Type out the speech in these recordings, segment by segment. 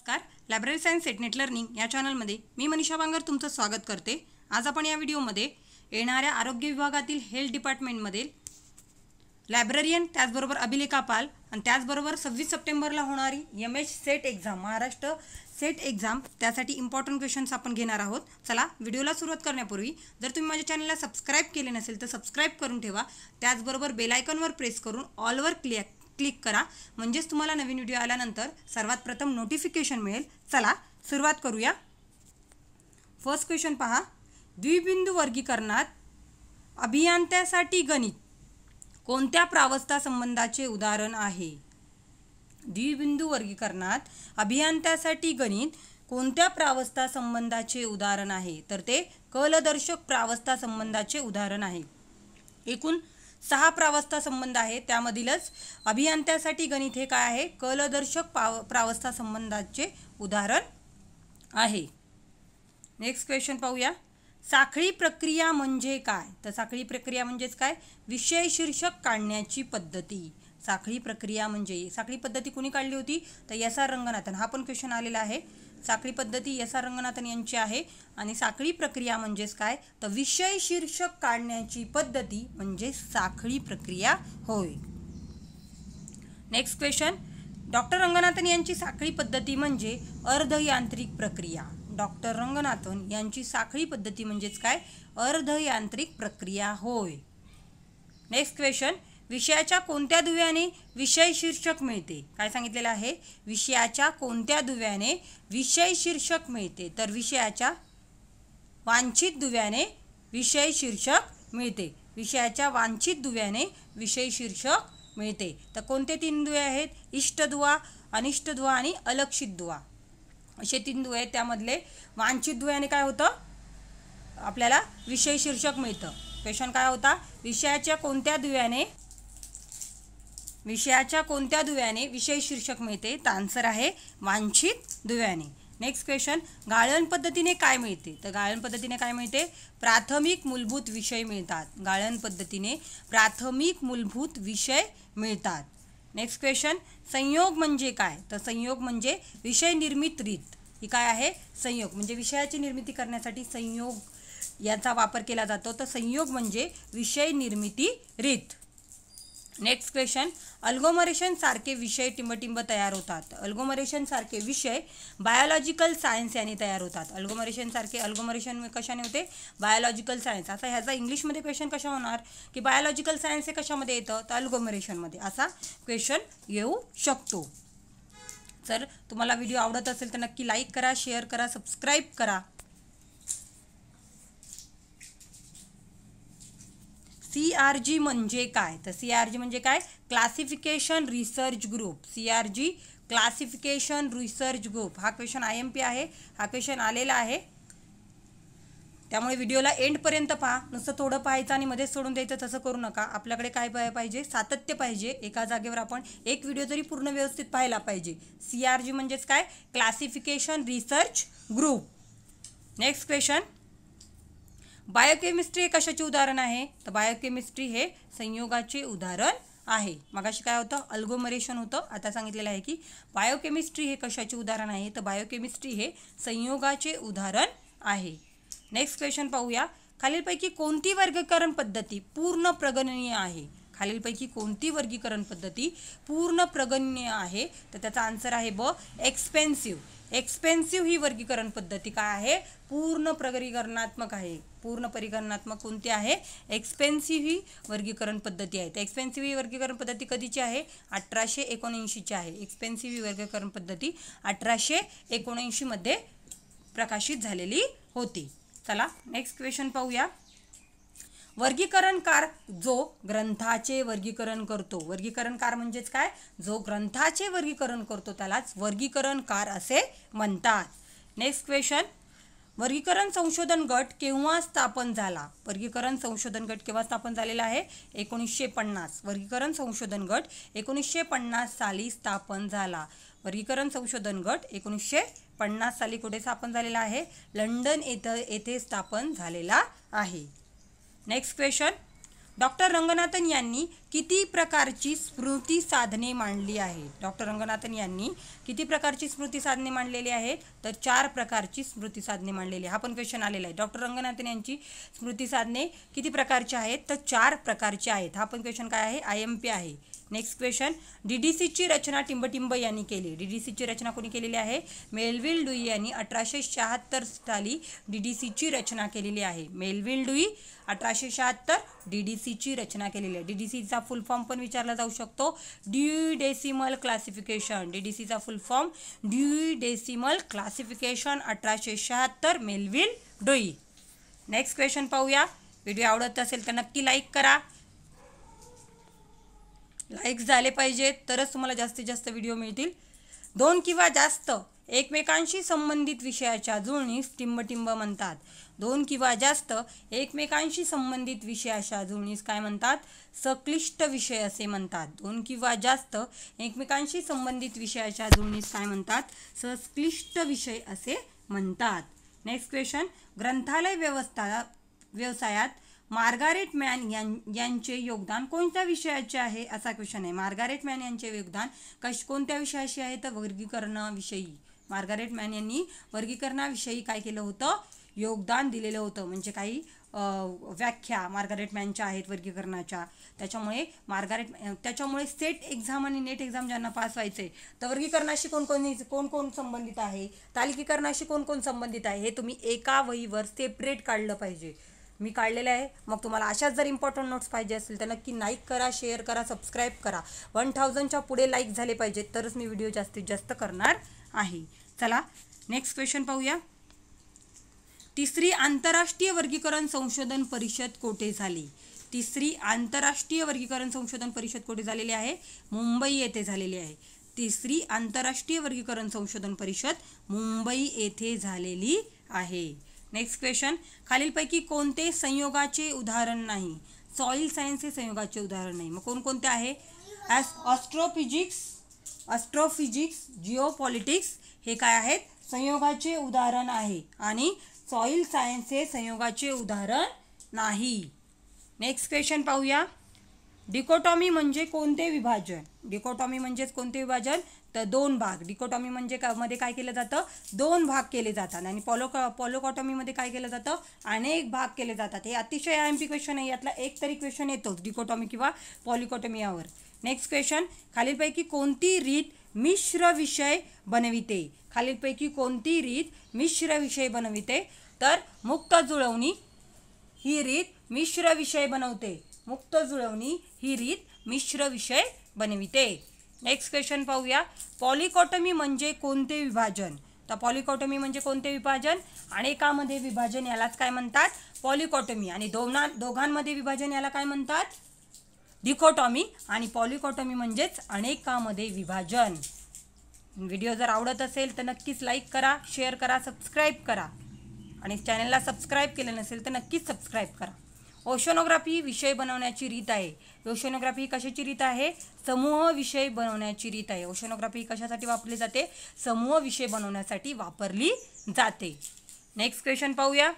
नमस्कार library science net learning या चॅनलमध्ये मी मनीषा बांगर तुमचं स्वागत करते आज आपण या व्हिडिओमध्ये येणाऱ्या आरोग्य विभागातील हेल्थ डिपार्टमेंटमधील लायब्ररियन त्याचबरोबर अभिलेखा पाल आणि त्याचबरोबर सव्वीस सप्टेंबरला होणारी M H SET exam Maharashtra SET exam त्यासाठी इम्पॉर्टंट क्वेश्चन्स आपण घेणार आहोत चला व्हिडिओला सुरुवात करण्यापूर्वी जर तुम्ही माझ्या चॅनलला सबस्क्राईब केले नसेल तर सबस्क्राईब करून ठेवा त्याचबरोबर बेलायकॉनवर प्रेस करून ऑलवर क्लिक क्लिक करा म्हणजेच तुम्हाला नवीन व्हिडिओ आल्यानंतर सर्वात प्रथम नोटिफिकेशन मिळेल चला सुरुवात करूया फर्स्ट क्वेश्चन पहा द्विबिंदू वर्गीकरणात अभियंत्यासाठी गणित कोणत्या प्रावस्था संबंधाचे उदाहरण आहे द्विबिंदू वर्गीकरणात अभियंत्यासाठी गणित कोणत्या प्रावस्था संबंधाचे उदाहरण आहे तर ते कलदर्शक प्रावस्था संबंधाचे उदाहरण आहे एकूण सहा प्रावस्था संबंध आहे त्यामधीलच अभियंत्यासाठी गणित हे काय आहे कलदर्शक पाव प्रावस्था संबंधाचे उदाहरण आहे नेक्स्ट क्वेश्चन पाहूया साखळी प्रक्रिया म्हणजे काय तर साखळी प्रक्रिया म्हणजेच काय विषय शीर्षक काढण्याची पद्धती साखळी प्रक्रिया म्हणजे साखळी पद्धती कोणी काढली होती तर एस आर रंगनाथन हा पण क्वेश्चन आलेला आहे साखळी पद्धती एस आर रंगनाथन यांची आहे आणि साखळी प्रक्रिया म्हणजेच काय तर विषय शीर्षक काढण्याची पद्धती म्हणजे साखळी प्रक्रिया होय नेक्स्ट क्वेश्चन डॉक्टर रंगनाथन यांची साखळी पद्धती म्हणजे अर्धयांत्रिक प्रक्रिया डॉक्टर रंगनाथन यांची साखळी पद्धती म्हणजेच काय अर्धयांत्रिक प्रक्रिया होय नेक्स्ट क्वेश्चन विषयाच्या कोणत्या दुव्याने विषय शीर्षक मिळते काय सांगितलेलं आहे विषयाच्या कोणत्या दुव्याने विषय शीर्षक मिळते तर विषयाच्या वांछित दुव्याने विषय शीर्षक मिळते विषयाच्या वांछित दुव्याने विषय शीर्षक मिळते तर कोणते तीन दुवे आहेत इष्टदुवा अनिष्ट दुवा आणि अलक्षित दुवा असे तीन दुवे आहेत त्यामधले वांछित दुव्याने काय होतं आपल्याला विषय शीर्षक मिळतं क्वेश्चन काय होता विषयाच्या कोणत्या दुव्याने विषयाच्या कोणत्या दुव्याने विषय शीर्षक मिळते तर आन्सर आहे वांछित दुव्याने नेक्स्ट क्वेश्चन गाळण पद्धतीने काय मिळते तर गाळण पद्धतीने काय मिळते प्राथमिक मूलभूत विषय मिळतात गाळण पद्धतीने प्राथमिक मूलभूत विषय मिळतात नेक्स्ट क्वेश्चन संयोग म्हणजे काय तर संयोग म्हणजे विषय निर्मित रीत ही काय आहे संयोग म्हणजे विषयाची निर्मिती करण्यासाठी संयोग याचा वापर केला जातो तर संयोग म्हणजे विषय निर्मिती रीत नेक्स्ट क्वेश्चन अल्गोमरेशन सारखे विषय टिंबटिंब तयार होतात अल्गोमरेशन सारखे विषय बायोलॉजिकल सायन्स यांनी तयार होतात अल्गोमरेशन सारखे अल्गोमरेशन म्हणजे कशाने होते बायोलॉजिकल सायन्स असा ह्याचा इंग्लिशमध्ये क्वेश्चन कशा होणार की बायोलॉजिकल सायन्स हे कशामध्ये येतं तर अल्गोमरेशनमध्ये असा क्वेश्चन येऊ शकतो जर तुम्हाला व्हिडिओ आवडत असेल तर नक्की लाईक करा शेअर करा सबस्क्राईब करा सी आर जी म्हणजे काय तर सी आर जी म्हणजे काय classification research group C R G classification research group हा क्वेश्चन आय एम पी आहे हा क्वेश्चन आलेला आहे त्यामुळे व्हिडिओला एंडपर्यंत पहा नुसतं थोडं पाहायचं आणि मध्येच सोडून द्यायचं तसं करू नका आपल्याकडे काय पाहिजे सातत्य पाहिजे एका जागेवर आपण एक व्हिडिओ तरी पूर्ण व्यवस्थित पाहायला पाहिजे सी आर जी म्हणजेच काय classification research group next question biochemistry हे कशाचे उदाहरण आहे तर बायोकेमिस्ट्री हे संयोगाचे उदाहरण आहे मगाशी काय होतं अल्गोमरेशन होतं आता सांगितलेलं आहे की बायोकेमिस्ट्री हे कशाचे उदाहरण आहे तर बायोकेमिस्ट्री हे संयोगाचे उदाहरण आहे नेक्स्ट क्वेश्चन पाहूया खालीलपैकी कोणती वर्गीकरण पद्धती पूर्ण प्रगणनीय आहे खालीलपैकी कोणती वर्गीकरण पद्धती पूर्ण प्रगण्य आहे तर त्याचा आन्सर आहे ब एक्सपेन्सिव्ह एक्सपेन्सिव्ह ही वर्गीकरण पद्धती काय आहे पूर्ण प्रगरीकरणात्मक आहे पूर्ण परिगणनात्मक कोणती आहे एक्सपेन्सिव्ह ही वर्गीकरण पद्धती आहे तर एक्सपेन्सिव्ह ही वर्गीकरण पद्धती कधीची आहे अठराशे एकोणऐंशीची आहे एक्सपेन्सिव्ह ही वर्गीकरण पद्धती अठराशे एकोणऐंशीमध्ये प्रकाशित झालेली होती चला नेक्स्ट क्वेश्चन पाहूया वर्गीकरणकार जो ग्रंथाचे वर्गीकरण करतो वर्गीकरणकार म्हणजेच काय जो ग्रंथाचे वर्गीकरण करतो त्यालाच वर्गीकरणकार असे म्हणतात नेक्स्ट क्वेश्चन वर्गीकरण संशोधन गट केव्हा स्थापन झाला वर्गीकरण संशोधन गट केव्हा स्थापन झालेला आहे एकोणीसशे पन्नास वर्गीकरण संशोधन गट एकोणीसशे पन्नास साली स्थापन झाला वर्गीकरण संशोधन गट एकोणीसशे पन्नास साली कुठे स्थापन झालेला आहे लंडन येथे येथे स्थापन झालेला आहे नेक्स्ट क्वेश्चन डॉक्टर रंगनाथन यांनी किती प्रकारची स्मृती साधने मांडली आहेत डॉक्टर रंगनाथन यांनी किती प्रकारची स्मृती साधने मांडलेली आहेत तर चार प्रकारची स्मृती साधने मांडलेली हा पण क्वेश्चन आलेला आहे डॉक्टर रंगनाथन यांची स्मृती साधने किती प्रकारची आहेत तर चार प्रकारची आहेत हा पण क्वेश्चन काय आहे आय एम पी आहे नेक्स्ट क्वेश्चन डीडीसीची रचना टिंबटिंब यांनी केली डीडीसीची रचना कोणी केलेली आहे मेलविल डुई यांनी अठराशे शहात्तर साली डीडीसीची रचना केलेली आहे मेलविल डुई अठराशे शहात्तर डीडीसीची रचना केलेली आहे डीडीसीचा फुल फॉर्म पण विचारला जाऊ शकतो ड्यू डेसिमल क्लासिफिकेशन डीडीसीचा full form Dewey decimal classification अठराशे शहात्तर मेलविल डोई नेक्स्ट क्वेश्चन पाहूया व्हिडिओ आवडत असेल तर नक्की लाईक करा लाईक्स झाले पाहिजेत तरच तुम्हाला जास्तीत जास्त व्हिडिओ मिळतील दोन किंवा जास्त एकमेकांशी संबंधित विषयाच्या जुळणीस टिंबटिंब म्हणतात दोन किंवा जास्त एकमेकांशी संबंधित विषयाच्या जुळणीस काय म्हणतात सक्लिष्ट विषय असे म्हणतात दोन किंवा जास्त एकमेकांशी संबंधित विषयाच्या जुळणीस काय म्हणतात सक्लिष्ट विषय असे म्हणतात नेक्स्ट क्वेश्चन ग्रंथालय व्यवस्था व्यवसायात मार्गारेट मॅन यां यांचे योगदान कोणत्या विषयाचे आहे असा क्वेश्चन आहे मार्गारेट मॅन यांचे योगदान कश कोणत्या विषयाशी आहे तर वर्गीकरणाविषयी मार्गारेट मॅन यांनी वर्गीकरणाविषयी काय केलं होतं योगदान दिलेलं होतं म्हणजे काही व्याख्या मार्गारेट मॅनच्या आहेत वर्गीकरणाच्या त्याच्यामुळे मार्गारेट त्याच्यामुळे सेट एक्झाम आणि नेट एक्झाम ज्यांना पास आहे तर वर्गीकरणाशी कोणकोण कोण कोण संबंधित आहे तालिकीकरणाशी कोण कोण संबंधित आहे हे तुम्ही एका वहीवर सेपरेट काढलं पाहिजे मी काढलेले आहे मग तुम्हाला अशाच जर इम्पॉर्टंट नोट्स पाहिजे असतील तर नक्की लाईक करा शेअर करा सबस्क्राईब करा वन थाउजंडच्या पुढे लाईक झाले पाहिजेत तरच मी व्हिडिओ जास्तीत जास्त करणार आहे चला नेक्स्ट क्वेश्चन पाहूया तिसरी आंतरराष्ट्रीय वर्गीकरण संशोधन परिषद कोठे झाली तिसरी आंतरराष्ट्रीय वर्गीकरण संशोधन परिषद कोठे झालेली आहे मुंबई येथे झालेली आहे तिसरी आंतरराष्ट्रीय वर्गीकरण संशोधन परिषद मुंबई येथे झालेली आहे नेक्स्ट क्वेश्चन खालीलपैकी कोणते संयोगाचे उदाहरण नाही सॉईल सायन्स हे संयोगाचे उदाहरण नाही मग कोणकोणते आहे ॲस ऑस्ट्रोफिजिक्स ऑस्ट्रोफिजिक्स जिओपॉलिटिक्स हे काय आहेत संयोगाचे उदाहरण आहे आणि सॉईल सायन्स हे संयोगाचे उदाहरण नाही नेक्स्ट क्वेश्चन पाहूया डिकोटॉमी म्हणजे कोणते विभाजन डिकोटॉमी म्हणजेच कोणते विभाजन तर दोन भाग डिकोटॉमी म्हणजे का मध्ये काय केलं जातं दोन भाग केले जातात आणि पॉलोक पॉलोकॉटॉमीमध्ये काय केलं जातं अनेक भाग केले जातात हे अतिशय आय एम पी क्वेश्चन आहे यातला एक तरी क्वेश्चन येतोच डिकोटॉमी किंवा पॉलिकॉटॉमी नेक्स्ट क्वेश्चन खालीलपैकी कोणती रीत मिश्र विषय बनविते खालीलपैकी कोणती रीत मिश्र विषय बनविते तर मुक्त जुळवणी ही रीत मिश्र विषय बनवते मुक्त जुळवणी ही रीत मिश्र विषय बनविते नेक्स्ट क्वेश्चन पाहूया पॉलिकॉटमी म्हणजे कोणते विभाजन तर पॉलिकॉटमी म्हणजे कोणते विभाजन अनेकामध्ये विभाजन यालाच काय म्हणतात पॉलिकॉटमी आणि दोना दोघांमध्ये विभाजन याला काय म्हणतात डिकोटॉमी आणि पॉलिकॉटॉमी म्हणजेच अनेकामध्ये विभाजन व्हिडिओ जर आवडत असेल तर नक्कीच लाईक करा शेअर करा सबस्क्राईब करा आणि चॅनलला सबस्क्राईब केलं नसेल तर नक्कीच सबस्क्राईब करा ओशोनोग्राफी विषय बनवण्याची रीत आहे ओशोनोग्राफी ही कशाची रीत आहे समूह विषय बनवण्याची रीत आहे ओशोनोग्राफी कशासाठी वापरली जाते समूह विषय बनवण्यासाठी वापरली जाते नेक्स्ट क्वेश्चन पाहूया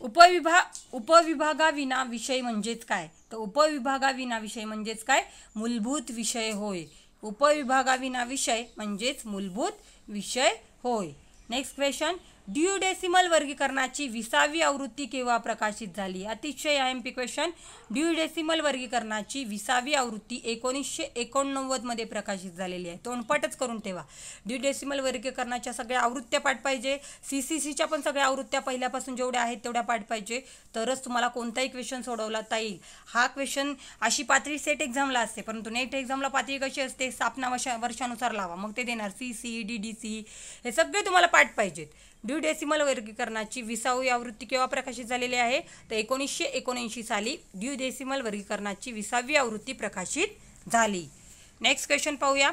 उपविभा उपविभागाविना विषय म्हणजेच काय तर उपविभागाविना विषय म्हणजेच काय मूलभूत विषय होय उपविभागाविना विषय म्हणजेच मूलभूत विषय होय नेक्स्ट क्वेश्चन ड्युडेसिमल वर्गीकरणाची विसावी आवृत्ती केव्हा प्रकाशित झाली अतिशय I M P question Dewey decimal वर्गीकरणाची विसावी आवृत्ती एकोणीसशे एकोणनव्वदमध्ये प्रकाशित झालेली आहे तोंडपटच करून ठेवा ड्युडेसिमल वर्गीकरणाच्या सगळ्या आवृत्त्या पाठ पाहिजे सी सी सीच्या पण सगळ्या आवृत्त्या पहिल्यापासून जेवढ्या आहेत तेवढ्या पाठ पाहिजे तरच तुम्हाला कोणताही क्वेश्चन सोडवला येईल हा क्वेश्चन अशी पातळी सेट एक्झामला असते परंतु नेट एक्झामला पातळी कशी असते स्थापना वर्षा वर्षानुसार लावा मग ते देणार C C D D C हे सगळे तुम्हाला पाठ पाहिजेत ड्यू डेसिमल वर्गीकरणाची विसावी आवृत्ती केव्हा प्रकाशित झालेली आहे तर एकोणीसशे एकोणऐंशी साली डेसिमल वर्गीकरणाची विसावी आवृत्ती प्रकाशित झाली नेक्स्ट क्वेश्चन पाहूया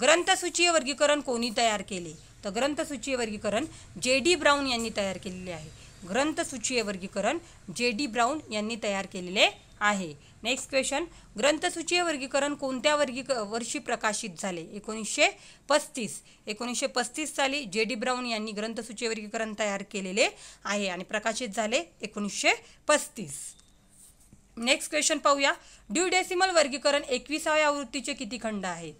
ग्रंथसूचीय वर्गीकरण कोणी तयार केले तर ग्रंथसूचीय वर्गीकरण जे डी ब्राऊन यांनी तयार केलेले आहे ग्रंथसूचीय वर्गीकरण जे डी ब्राऊन यांनी तयार केलेले आहे नेक्स्ट क्वेश्चन ग्रंथसूचीय वर्गीकरण कोणत्या वर्गी वर्षी प्रकाशित झाले एकोणीसशे पस्तीस एकोणीसशे पस्तीस साली जे डी ब्राऊन यांनी ग्रंथसूचीय वर्गीकरण तयार केलेले आहे आणि प्रकाशित झाले एकोणीसशे पस्तीस नेक्स्ट क्वेश्चन पाहूया ड्युडेसिमल वर्गीकरण एकविसाव्या आवृत्तीचे किती खंड आहेत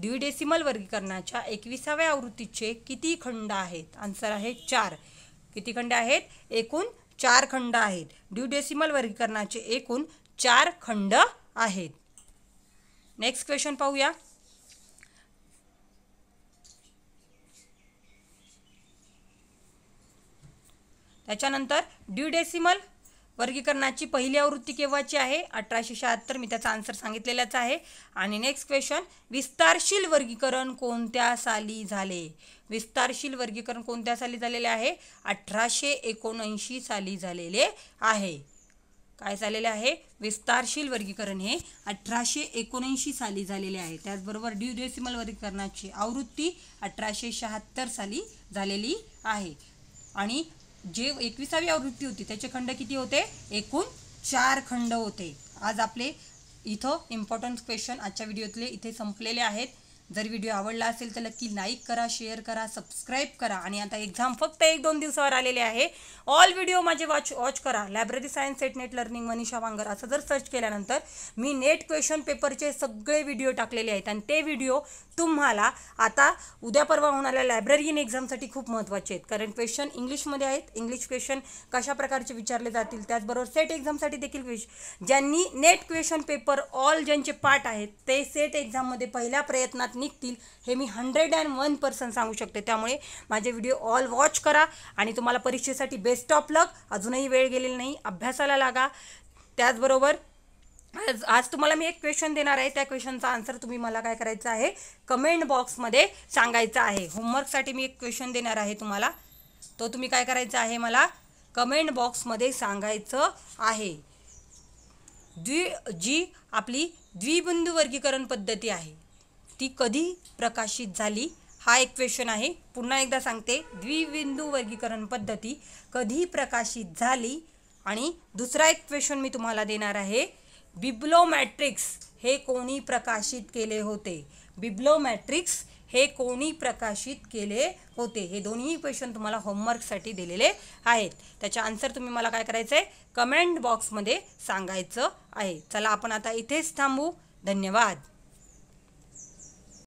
ड्युडेसिमल वर्गीकरणाच्या एकविसाव्या आवृत्तीचे किती खंड आहेत आन्सर आहे चार किती खंड आहेत एकूण चार खंड आहेत ड्युडेसिमल वर्गीकरणाचे एकूण चार खंड आहेत नेक्स्ट क्वेश्चन पाहूया त्याच्यानंतर ड्युडेसिमल वर्गीकरणाची पहिली आवृत्ती केव्हाची आहे अठराशे शहात्तर मी त्याचा आन्सर सांगितलेलाच आहे आणि नेक्स्ट क्वेश्चन विस्तारशील वर्गीकरण कोणत्या साली झाले विस्तारशील वर्गीकरण कोणत्या साली झालेले आहे अठराशे एकोणऐंशी साली झालेले आहे काय झालेले आहे विस्तारशील वर्गीकरण हे अठराशे एकोणऐंशी साली झालेले आहे त्याचबरोबर डेसिमल वर्गीकरणाची आवृत्ती अठराशे शहात्तर साली झालेली आहे आणि जे एकविसावी आवृत्ती होती त्याचे खंड किती होते एकूण चार खंड होते आज आपले इथं इम्पॉर्टन्स क्वेश्चन आजच्या व्हिडिओतले इथे संपलेले आहेत जर व्हिडिओ आवडला असेल तर नक्की लाईक करा शेअर करा सबस्क्राईब करा आणि आता एक्झाम फक्त एक दोन दिवसावर आलेले आहे ऑल व्हिडिओ माझे वॉच वॉच करा library science SET NET learning Manisha Wangar असं जर सर्च केल्यानंतर मी नेट क्वेश्चन पेपरचे सगळे व्हिडिओ टाकलेले आहेत आणि ते व्हिडिओ तुम्हाला आता उद्या परवा होणाऱ्या लायब्ररीयन एक्झामसाठी खूप महत्त्वाचे आहेत कारण क्वेश्चन इंग्लिशमध्ये आहेत इंग्लिश क्वेश्चन कशा प्रकारचे विचारले जातील त्याचबरोबर सेट एक्झामसाठी देखील क्वेश ज्यांनी नेट क्वेश्चन पेपर ऑल ज्यांचे पार्ट आहेत ते सेट एक्झाममध्ये पहिल्या प्रयत्नात निघतील हे मी हंड्रेड अँड वन पर्सन सांगू शकते त्यामुळे माझे व्हिडिओ ऑल वॉच करा आणि तुम्हाला परीक्षेसाठी बेस्ट ऑफ लक अजूनही वेळ गेलेली नाही अभ्यासाला लागा त्याचबरोबर आज आज तुम्हाला मी एक क्वेश्चन देणार आहे त्या क्वेश्चनचा आन्सर तुम्ही मला काय करायचं आहे कमेंट बॉक्समध्ये सांगायचं आहे होमवर्कसाठी मी एक क्वेश्चन देणार आहे तुम्हाला तो तुम्ही काय करायचं आहे मला कमेंट बॉक्समध्ये सांगायचं आहे द्वि जी आपली द्विबिंदू वर्गीकरण पद्धती आहे ती कधी प्रकाशित झाली हा एक क्वेश्चन आहे पुन्हा एकदा सांगते द्विबिंदू वर्गीकरण पद्धती कधी प्रकाशित झाली आणि दुसरा एक क्वेश्चन मी तुम्हाला देणार आहे बिब्लोमॅट्रिक्स हे कोणी प्रकाशित केले होते बिब्लोमॅट्रिक्स हे कोणी प्रकाशित केले होते हे दोन्ही क्वेश्चन तुम्हाला होमवर्कसाठी दिलेले आहेत त्याचे आन्सर तुम्ही मला काय करायचं आहे कमेंट बॉक्समध्ये सांगायचं आहे चला आपण आता इथेच थांबू धन्यवाद